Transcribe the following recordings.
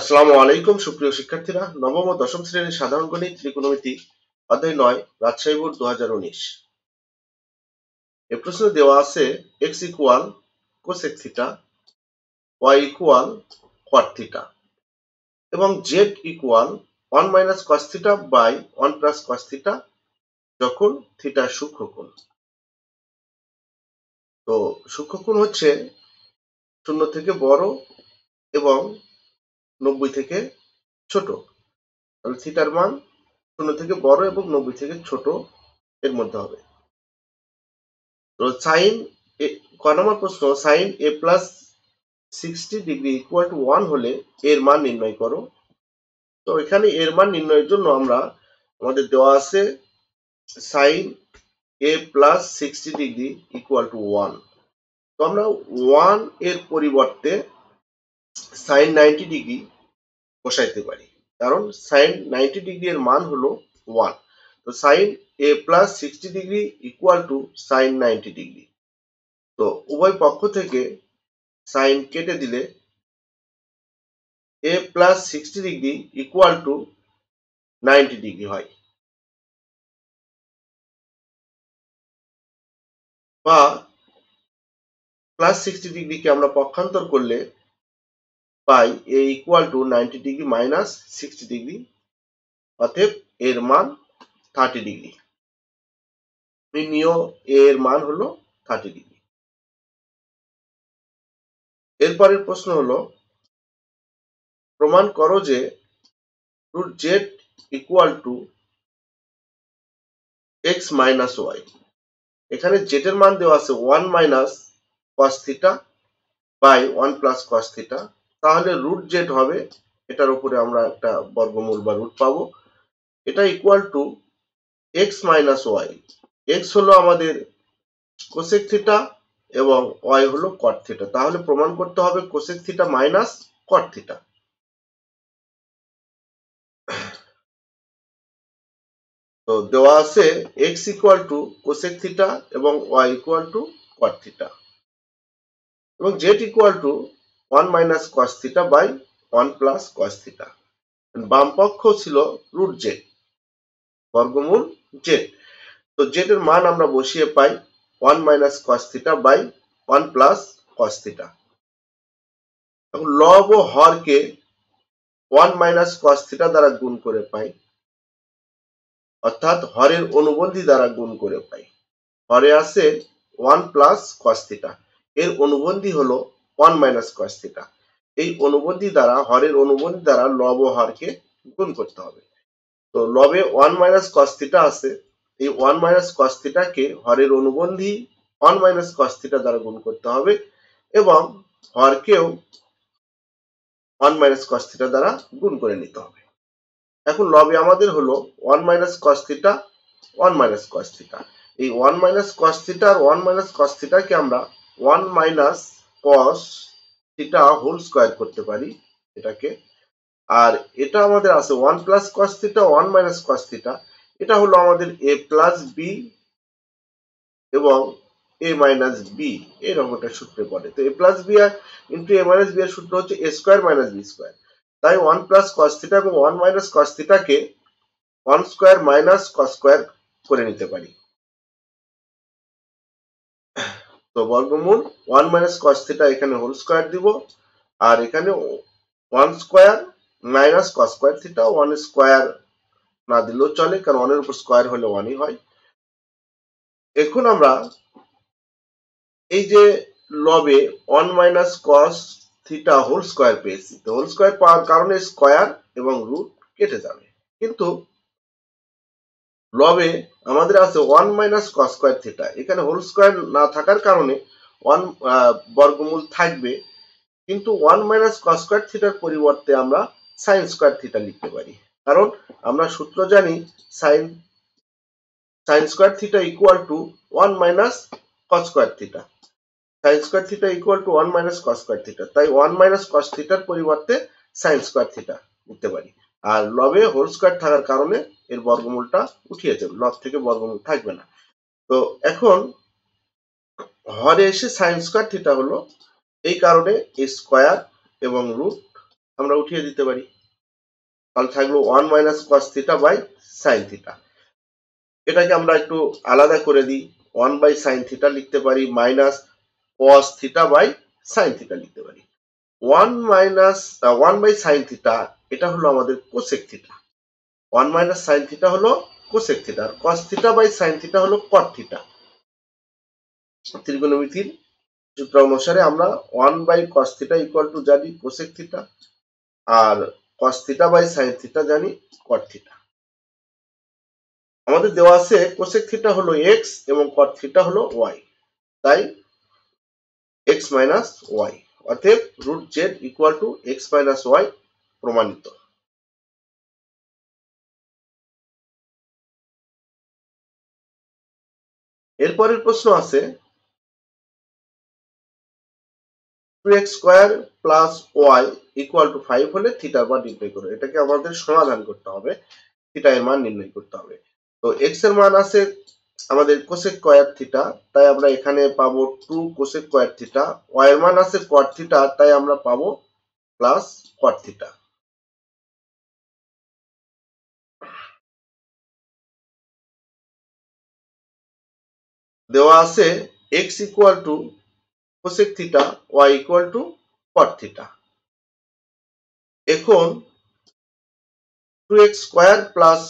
আসসালামু আলাইকুম সুপ্রিয় শিক্ষার্থীরা নবম ও দশম শ্রেণীর সাধারণ গণিত ত্রিকোণমিতি অধ্যায় নয় রাজশাহী বোর্ড দু হাজার উনিশ এ প্রশ্ন দেওয়া আছে x equal cosec theta Y equal কোয়ার থিটা এবং Z equal one minus cos theta by one plus cos theta যখন থিটা সূক্ষ্মকোণ তো সূক্ষ্মকোণ হচ্ছে শূন্য থেকে বড় এবং নব্বই থেকে ছোট তাহলে থিটার মান শূন্য থেকে বড় এবং নব্বই থেকে ছোট এর মধ্যে হবে তো সাইন ক নম্বর প্রশ্ন sine A plus sixty degree equal to one হলে এর মান নির্ণয় করো তো এখানে এর মান নির্ণয়ের জন্য আমরা আমাদের দেওয়া আছে sine A plus sixty degree equal to one তো আমরা ওয়ান এর পরিবর্তে সাইন নাইনটি ডিগ্রি বসাইতে পারি কারণ সাইন নাইনটি ডিগ্রি এর মান হলো ওয়ান তো sine A plus sixty degree equal to sine ninety degree তো উভয় পক্ষ থেকে সাইন কেটে দিলে A plus sixty degree equal to ninety degree হয় বা প্লাস সিক্সটি ডিগ্রিকে আমরা পক্ষান্তর করলে পাই A equal to ninety degree minus sixty degree অতএব এর মান থার্টি ডিগ্রি নিও এর মান হলো থার্টি ডিগ্রি এরপরের প্রশ্ন হলো প্রমাণ করো যে root Z equal to x minus Y এখানে জেটের মান দেওয়া আছে one minus cos theta by one plus cos theta তাহলে রুট জেড হবে এটার উপরে আমরা একটা বর্গমূল বা রুট পাবো এটা equal to x minus Y X হলো আমাদের কোসেক থিটা এবং ওয়াই হলো কট থিটা তাহলে প্রমাণ করতে হবে cosec theta minus cot theta তো দেওয়া আছে x equal to cosec theta এবং Y equal to cot theta এবং Z equal to one minus cos theta by one plus cos theta বাম ছিল রুট জেড বর্গমূল জেড তো জেড এর মান আমরা বসিয়ে পাই one minus cos theta by one plus cos theta এখন লব ও হরকে ওয়ান মাইনাস কস থিটা দ্বারা গুণ করে পাই অর্থাৎ হরের অনুবন্ধী দ্বারা গুণ করে পাই হরে আছে ওয়ান প্লাস কস থিটা এর অনুবন্ধী হলো ওয়ান মাইনাস কস থিটা এই অনুবন্ধী দ্বারা হরের অনুবন্ধি দ্বারা লব ও হরকে গুণ করতে হবে তো লবে ওয়ান মাইনাস কস থিটা আছে এই ওয়ান মাইনাস কস থিটাকে হরের অনুবন্ধী ওয়ান মাইনাস কস থিটা দ্বারা গুণ করতে হবে এবং হরকেও ওয়ান মাইনাস কস থিটা দ্বারা গুণ করে নিতে হবে এখন লবে আমাদের হলো one minus cos theta one minus cos theta এই ওয়ান মাইনাস কস থিটা আর ওয়ান মাইনাস কস থিটাকে আমরা one minus cos theta whole square করতে পারি এটাকে আর এটা আমাদের আছে one plus cos theta one minus cos theta এটা হলো আমাদের এ প্লাস বি এবং এ মাইনাস বি এরকম একটা সূত্রে পড়ে তো এ প্লাস বি আর ইন্টু এ মাইনাস বি এর সূত্র হচ্ছে A square minus B square তাই ওয়ান প্লাস কস থিটা এবং ওয়ান মাইনাস কস থিটাকে one square minus cos square করে নিতে পারি তো বর্গমূল ওয়ান মাইনাস কস থিটা এখানে হোল স্কোয়ার দিব আর এখানে one square minus cos square theta one square না দিলেও চলে কারণ ওয়ানের উপর স্কোয়ার হলে ওয়ানই হয় এখন আমরা এই যে লবে one minus cos theta whole square পেয়েছি তো হোল স্কোয়ার পাওয়ার কারণে স্কোয়ার এবং রুট কেটে যাবে কিন্তু লবে আমাদের আছে one minus cos square theta এখানে হোল স্কোয়ার না থাকার কারণে ওয়ান বর্গমূল থাকবে কিন্তু ওয়ান মাইনাস কস স্কোয়ার থিটার পরিবর্তে আমরা সাইন স্কোয়ার থিটা লিখতে পারি কারণ আমরা সূত্র জানি sine sine square theta equal to one minus cos square theta sine square theta equal to one minus cos square theta তাই ওয়ান মাইনাস কস থিটার পরিবর্তে সাইন স্কোয়ার থিটা লিখতে পারি আর লবে হোল স্কোয়ার থাকার কারণে এর বর্গমূলটা উঠিয়ে দেবেন লব থেকে বর্গমূল থাকবে না তো এখন হরে এসে সাইন স্কোয়ার থিটা হলো এই কারণে স্কোয়ার এবং রুট আমরা উঠিয়ে দিতে পারি তাহলে থাকলো one minus cos theta by sine theta এটাকে আমরা একটু আলাদা করে দিই ওয়ান বাই সাইন থিটা লিখতে পারি minus cos theta by sine theta লিখতে পারি one minus one by sine theta এটা হলো আমাদের cosec theta one minus sine theta হলো কোসেক থিটা আর cos theta by sine theta হলো কট থিটা ত্রিকোণমিতির সূত্র অনুসারে আমরা one by cos theta equal to জানি কোসেক থিটা আর cos theta by sine theta জানি কট থিটা আমাদের দেওয়া আছে কোসেক থিটা হলো এক্স এবং কট থিটা হলো ওয়াই তাই এক্স মাইনাস ওয়াই অতএব root Z equal to x minus y প্রমাণিত এরপরের প্রশ্ন আছে two x square plus y equal to five হলে থিটার মান নির্ণয় করে এটাকে আমাদের সমাধান করতে হবে থিটা এর মান নির্ণয় করতে হবে তো এক্স এর মান আছে আমাদের কোসেক কয়ার থিটা তাই আমরা এখানে পাবো two cosec square theta y এর মান আছে কোয়ার থিটা তাই আমরা পাবো প্লাস কোয়ার থিটা দেওয়া আছে x equal to cosec theta Y equal to cot theta এখন two x square plus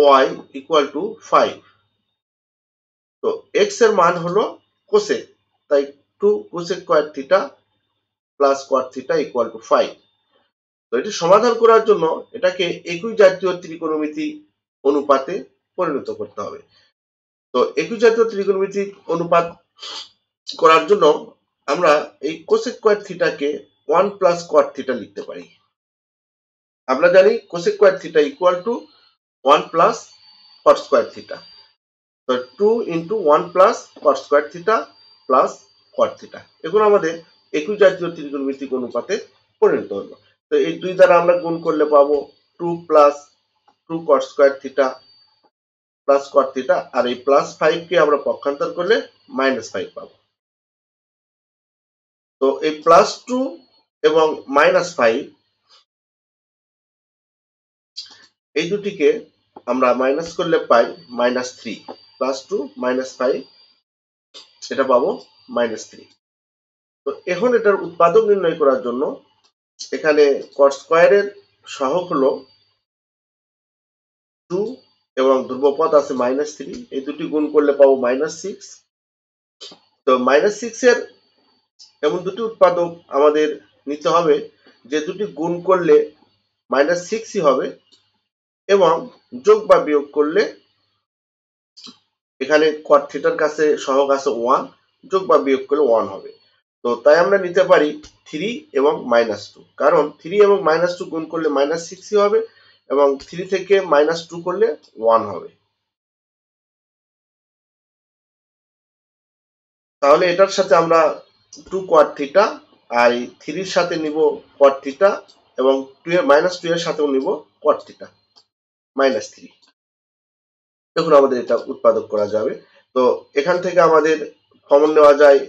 y equal to five তো এক্স এর মান হলো কোসেক তাই two cosec square theta plus cot theta equal to five তো এটি সমাধান করার জন্য এটাকে একই জাতীয় ত্রিকোণমিতি অনুপাতে পরিণত করতে হবে তো একই জাতীয় ত্রিকোণমিতিক অনুপাত করার জন্য আমরা এই কোসেক কোয়ার থিটাকে ওয়ান প্লাস কোয়ার থিটা লিখতে পারি আমরা জানি cosec square theta equal to one plus cot square theta তো two into one plus cot square theta plus cot theta এগুলো আমাদের একই জাতীয় ত্রিকোণমিতিক অনুপাতে পরিণত হলো তো এই দুই দ্বারা আমরা গুণ করলে পাবো two plus two cot square theta plus cot theta আর এই প্লাস কে আমরা পক্ষান্তর করলে মাইনাস ফাইভ পাব তো এই প্লাস টু এবং মাইনাস ফাইভ এই দুটিকে আমরা মাইনাস করলে পাই minus three plus two minus five এটা পাবো মাইনাস থ্রি তো এখন এটার উৎপাদক নির্ণয় করার জন্য এখানে কট স্কোয়ারের সহগ হলো এবং ধ্রুবপদ আছে মাইনাস থ্রি এই দুটি গুণ করলে পাবো মাইনাস সিক্স তো মাইনাস সিক্সের এমন দুটি উৎপাদক আমাদের নিতে হবে যে দুটি গুণ করলে মাইনাস সিক্সই হবে এবং যোগ বা বিয়োগ করলে এখানে কট থিটার কাছে সহগ আছে ওয়ান যোগ বা বিয়োগ করলে ওয়ান হবে তো তাই আমরা নিতে পারি থ্রি এবং মাইনাস টু কারণ থ্রি এবং মাইনাস টু গুণ করলে মাইনাস সিক্সই হবে এবং থ্রি থেকে মাইনাস টু করলে ওয়ান হবে তাহলে এটার সাথে আমরা টু কোয়ার থিটা আর থ্রির সাথে নিব কোয়ার থ্রিটা এবং টু এর মাইনাস টু এর সাথেও নিব কোয়ার থ্রিটা মাইনাস থ্রি দেখুন আমাদের এটা উৎপাদক করা যাবে তো এখান থেকে আমাদের কমন নেওয়া যায়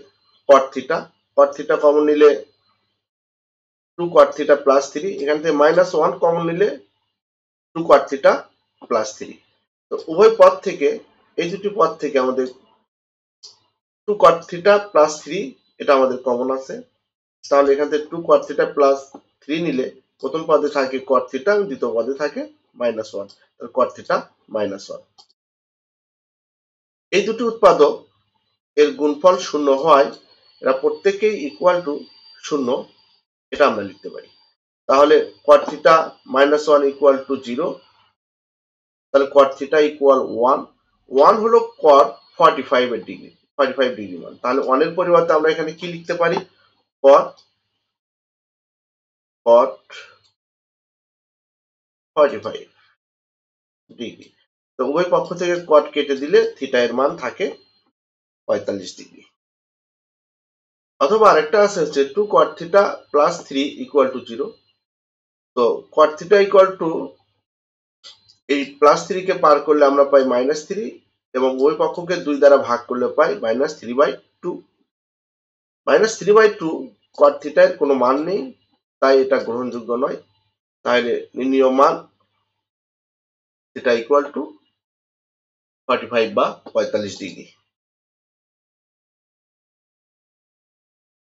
কোয়ার থ্রিটা কোয়ার থ্রিটা কমন নিলে টু কোয়ার থ্রিটা প্লাস থ্রি এখান থেকে মাইনাস ওয়ান কমন নিলে two cot theta plus three তো উভয় পদ থেকে এই দুটি পদ থেকে আমাদের two cot theta plus three এটা আমাদের কমন আছে তাহলে এখান থেকে two cot theta plus three নিলে প্রথম পদে থাকে কট থিটা এবং দ্বিতীয় পদে থাকে মাইনাস ওয়ান তাহলে কট থিটা মাইনাস ওয়ান এই দুটি উৎপাদক এর গুণফল শূন্য হয় এরা প্রত্যেকেই ইকুয়াল টু শূন্য এটা আমরা লিখতে পারি তাহলে cot theta minus one equal to zero তাহলে cot theta equal one one হলো কর ফর্টি ফাইভের ডিগ্রি ফর্টি ফাইভ ডিগ্রি মান তাহলে ওয়ানের পরিবর্তে আমরা এখানে কি লিখতে পারি কর কট ফর্টি ফাইভ ডিগ্রি তো উভয় পক্ষ থেকে কট কেটে দিলে থিটা এর মান থাকে পঁয়তাল্লিশ ডিগ্রি অথবা আরেকটা আছে হচ্ছে two cot theta plus three equal to zero তো কট থিটা ইকুয়াল টু এই প্লাস থ্রিকে পার করলে আমরা পাই মাইনাস থ্রি এবং ওই পক্ষকে দুই দ্বারা ভাগ করলে পাই minus three by two minus three by two cot থিটার কোনো মান নেই তাই এটা গ্রহণযোগ্য নয় তাহলে নির্ণীয় মান theta equal to forty five বা পঁয়তাল্লিশ ডিগ্রি